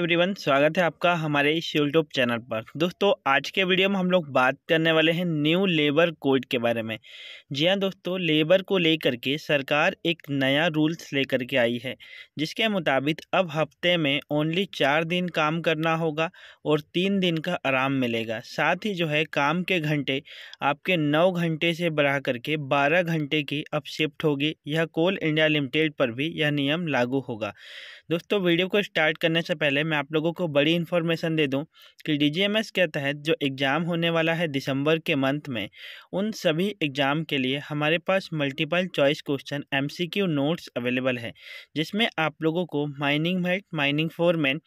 everyone स्वागत है आपका हमारे इस यूट्यूब चैनल पर दोस्तों आज के वीडियो में हम लोग बात करने वाले हैं न्यू लेबर कोड के बारे में जी हाँ दोस्तों लेबर को लेकर के सरकार एक नया रूल्स लेकर के आई है जिसके मुताबिक अब हफ्ते में ओनली चार दिन काम करना होगा और तीन दिन का आराम मिलेगा साथ ही जो है काम के घंटे आपके नौ घंटे से बढ़ा करके बारह घंटे की अब शिफ्ट होगी यह कोल इंडिया लिमिटेड पर भी यह नियम लागू होगा दोस्तों वीडियो को स्टार्ट करने से पहले मैं आप लोगों को बड़ी इन्फॉर्मेशन दे दूं कि डीजीएमएस के तहत जो एग्ज़ाम होने वाला है दिसंबर के मंथ में उन सभी एग्ज़ाम के लिए हमारे पास multiple choice question MCQ notes available है जिसमें आप लोगों को mining head mining foreman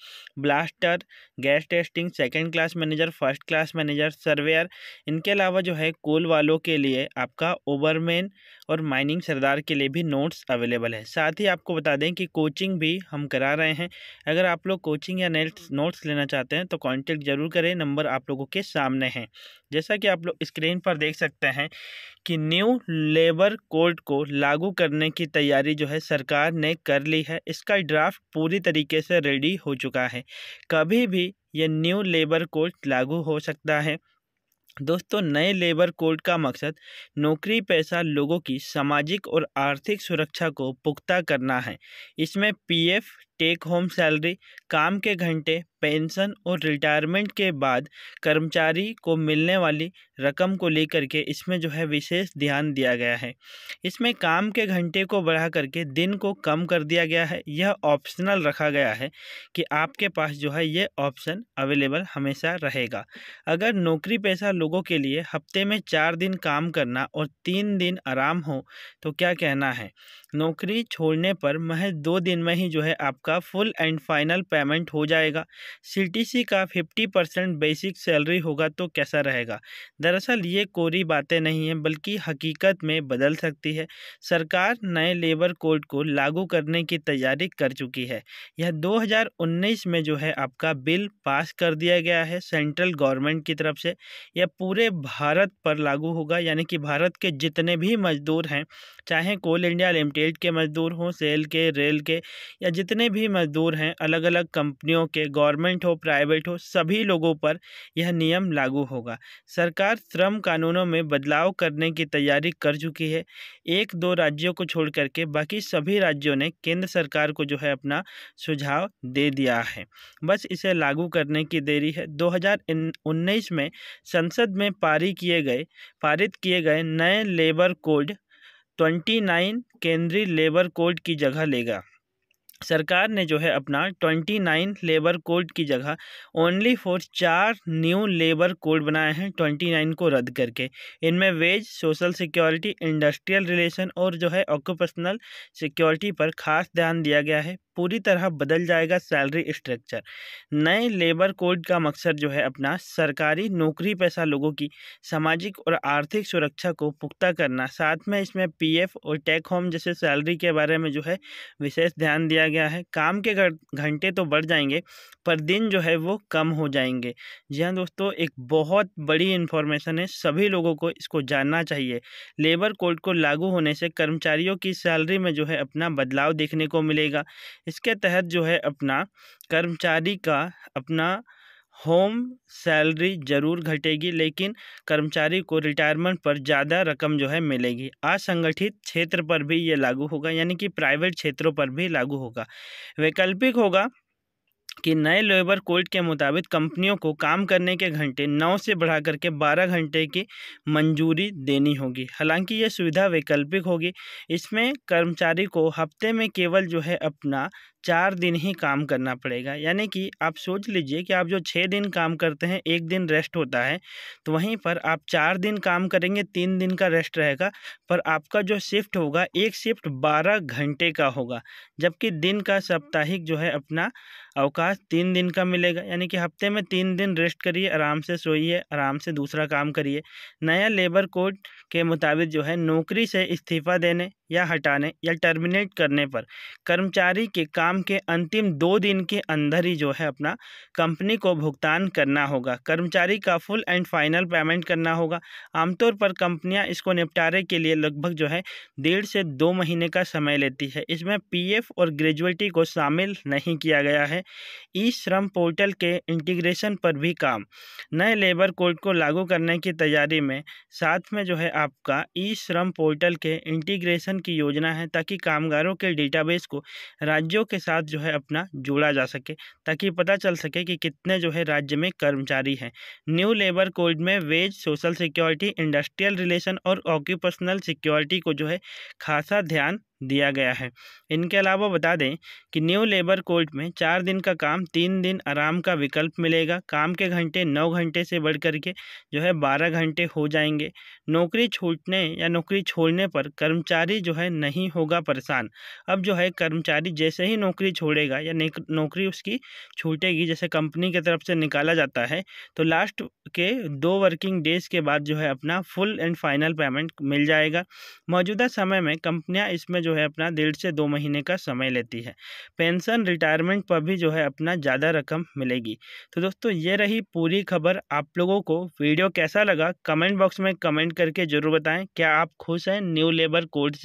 blaster gas testing second class manager first class manager surveyor इनके अलावा जो है कोल वालों के लिए आपका ओवरमैन और माइनिंग सरदार के लिए भी नोट्स अवेलेबल है साथ ही आपको बता दें कि कोचिंग भी हम करा रहे हैं अगर आप लोग कोचिंग या नोट्स लेना चाहते हैं तो कॉन्टेक्ट ज़रूर करें नंबर आप लोगों के सामने हैं जैसा कि आप लोग स्क्रीन पर देख सकते हैं कि न्यू लेबर कोड को लागू करने की तैयारी जो है सरकार ने कर ली है इसका ड्राफ्ट पूरी तरीके से रेडी हो चुका है कभी भी यह न्यू लेबर कोड लागू हो सकता है दोस्तों नए लेबर कोड का मकसद नौकरी पैसा लोगों की सामाजिक और आर्थिक सुरक्षा को पुख्ता करना है इसमें पीएफ टेक होम सैलरी काम के घंटे पेंशन और रिटायरमेंट के बाद कर्मचारी को मिलने वाली रकम को लेकर के इसमें जो है विशेष ध्यान दिया गया है इसमें काम के घंटे को बढ़ा करके दिन को कम कर दिया गया है यह ऑप्शनल रखा गया है कि आपके पास जो है यह ऑप्शन अवेलेबल हमेशा रहेगा अगर नौकरी पेशा लोगों के लिए हफ्ते में चार दिन काम करना और तीन दिन आराम हो तो क्या कहना है नौकरी छोड़ने पर महज दो दिन में ही जो है आपका का फुल एंड फाइनल पेमेंट हो जाएगा सीटीसी का फिफ्टी परसेंट बेसिक सैलरी होगा तो कैसा रहेगा दरअसल ये कोरी बातें नहीं हैं बल्कि हकीकत में बदल सकती है सरकार नए लेबर कोड को लागू करने की तैयारी कर चुकी है यह 2019 में जो है आपका बिल पास कर दिया गया है सेंट्रल गवर्नमेंट की तरफ से यह पूरे भारत पर लागू होगा यानी कि भारत के जितने भी मजदूर हैं चाहे कोल इंडिया लिमिटेड के मजदूर हों सेल के रेल के या जितने भी मज़दूर हैं अलग अलग कंपनियों के गवर्नमेंट हो प्राइवेट हो सभी लोगों पर यह नियम लागू होगा सरकार श्रम कानूनों में बदलाव करने की तैयारी कर चुकी है एक दो राज्यों को छोड़ करके बाकी सभी राज्यों ने केंद्र सरकार को जो है अपना सुझाव दे दिया है बस इसे लागू करने की देरी है दो में संसद में पारित किए गए पारित किए गए नए लेबर कोड 29 केंद्रीय लेबर कोड की जगह लेगा सरकार ने जो है अपना ट्वेंटी नाइन लेबर कोड की जगह ओनली फॉर चार न्यू लेबर कोड बनाए हैं ट्वेंटी नाइन को रद्द करके इनमें wage social security industrial relation और जो है ऑक्यूपेशनल सिक्योरिटी पर खास ध्यान दिया गया है पूरी तरह बदल जाएगा सैलरी स्ट्रक्चर नए लेबर कोड का मकसद जो है अपना सरकारी नौकरी पैसा लोगों की सामाजिक और आर्थिक सुरक्षा को पुख्ता करना साथ में इसमें पीएफ और टेक होम जैसे सैलरी के बारे में जो है विशेष ध्यान दिया गया है काम के घंटे तो बढ़ जाएंगे पर दिन जो है वो कम हो जाएंगे जी हाँ दोस्तों एक बहुत बड़ी इन्फॉर्मेशन है सभी लोगों को इसको जानना चाहिए लेबर कोड को लागू होने से कर्मचारियों की सैलरी में जो है अपना बदलाव देखने को मिलेगा इसके तहत जो है अपना कर्मचारी का अपना होम सैलरी ज़रूर घटेगी लेकिन कर्मचारी को रिटायरमेंट पर ज़्यादा रकम जो है मिलेगी असंगठित क्षेत्र पर भी ये लागू होगा यानी कि प्राइवेट क्षेत्रों पर भी लागू होगा वैकल्पिक होगा कि नए लेबर कोड के मुताबिक कंपनियों को काम करने के घंटे नौ से बढ़ा करके बारह घंटे की मंजूरी देनी होगी हालांकि यह सुविधा वैकल्पिक होगी इसमें कर्मचारी को हफ्ते में केवल जो है अपना चार दिन ही काम करना पड़ेगा यानी कि आप सोच लीजिए कि आप जो छः दिन काम करते हैं एक दिन रेस्ट होता है तो वहीं पर आप चार दिन काम करेंगे तीन दिन का रेस्ट रहेगा पर आपका जो शिफ्ट होगा एक शिफ्ट बारह घंटे का होगा जबकि दिन का साप्ताहिक जो है अपना अवकाश तीन दिन का मिलेगा यानी कि हफ्ते में तीन दिन रेस्ट करिए आराम से सोइए आराम से दूसरा काम करिए नया लेबर कोड के मुताबिक जो है नौकरी से इस्तीफ़ा देने या हटाने या टर्मिनेट करने पर कर्मचारी के काम के अंतिम दो दिन के अंदर ही जो है अपना कंपनी को भुगतान करना होगा कर्मचारी का फुल एंड फाइनल पेमेंट करना होगा आमतौर पर कंपनियां इसको निपटारे के लिए लगभग जो है डेढ़ से दो महीने का समय लेती है इसमें पीएफ और ग्रेजुएटी को शामिल नहीं किया गया है ई श्रम पोर्टल के इंटीग्रेशन पर भी काम नए लेबर कोड को लागू करने की तैयारी में साथ में जो है आपका ई श्रम पोर्टल के इंटीग्रेशन की योजना है ताकि कामगारों के डेटाबेस को राज्यों के साथ जो है अपना जोड़ा जा सके ताकि पता चल सके कि कितने जो है राज्य में कर्मचारी हैं न्यू लेबर कोड में wage social security industrial relation और ऑक्यूपेशनल सिक्योरिटी को जो है खासा ध्यान दिया गया है इनके अलावा बता दें कि न्यू लेबर कोर्ट में चार दिन का काम तीन दिन आराम का विकल्प मिलेगा काम के घंटे नौ घंटे से बढ़ करके जो है बारह घंटे हो जाएंगे नौकरी छूटने या नौकरी छोड़ने पर कर्मचारी जो है नहीं होगा परेशान अब जो है कर्मचारी जैसे ही नौकरी छोड़ेगा या नौकरी उसकी छूटेगी जैसे कंपनी की तरफ से निकाला जाता है तो लास्ट के दो वर्किंग डेज़ के बाद जो है अपना फुल एंड फाइनल पेमेंट मिल जाएगा मौजूदा समय में कंपनियाँ इसमें जो है अपना डेढ़ से दो महीने का समय लेती है पेंशन रिटायरमेंट पर भी जो है अपना ज़्यादा रकम मिलेगी तो दोस्तों ये रही पूरी खबर आप लोगों को वीडियो कैसा लगा कमेंट बॉक्स में कमेंट करके ज़रूर बताएं क्या आप खुश हैं न्यू लेबर कोड से